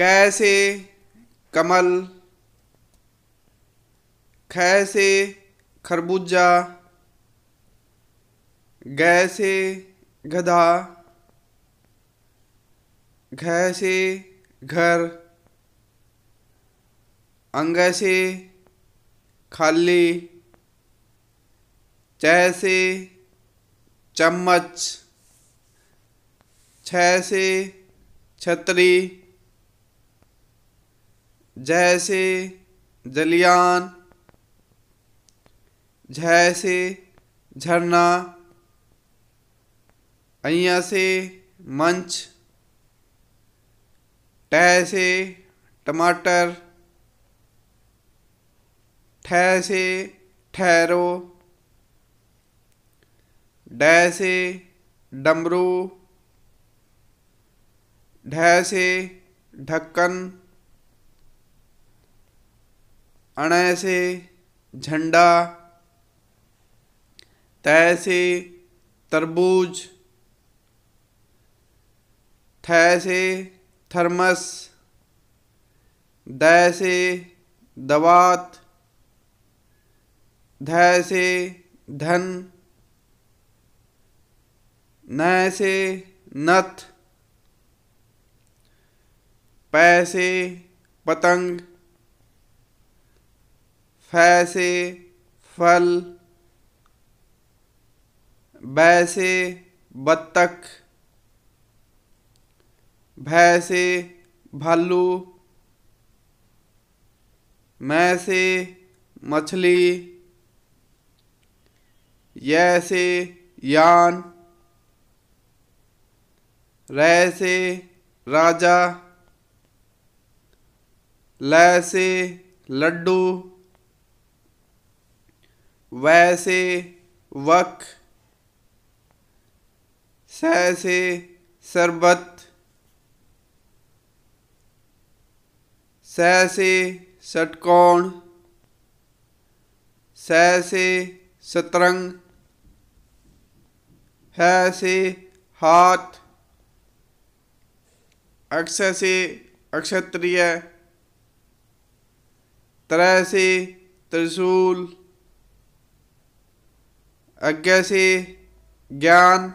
कैसे कमल खैसे खरबूजा गैसे गधा घैसे घर अंगैसे खाली जैसे चम्मच छैसे से छतरी जैसे जलियान जैसे झरना अया से मंच टह से टमाटर ठह से ठहरो डह से डमरू ढह से ढक्कन अणैसे से झंडा तय से तरबूज थैसे थर्मस दैसे दवात धैसे से धन न से नथ पैसे पतंग फैसे फल बैसे बत्तख भैसे भालू मैसे मछली यैसे यान रैसे राजा लैसे लड्डू वैसे वक सैसे शरबत सैसे षटकोण सैसे शतरंग है से हाथ अक्ष से अक्षत्रिय तरह से त्रिशूल he Jan,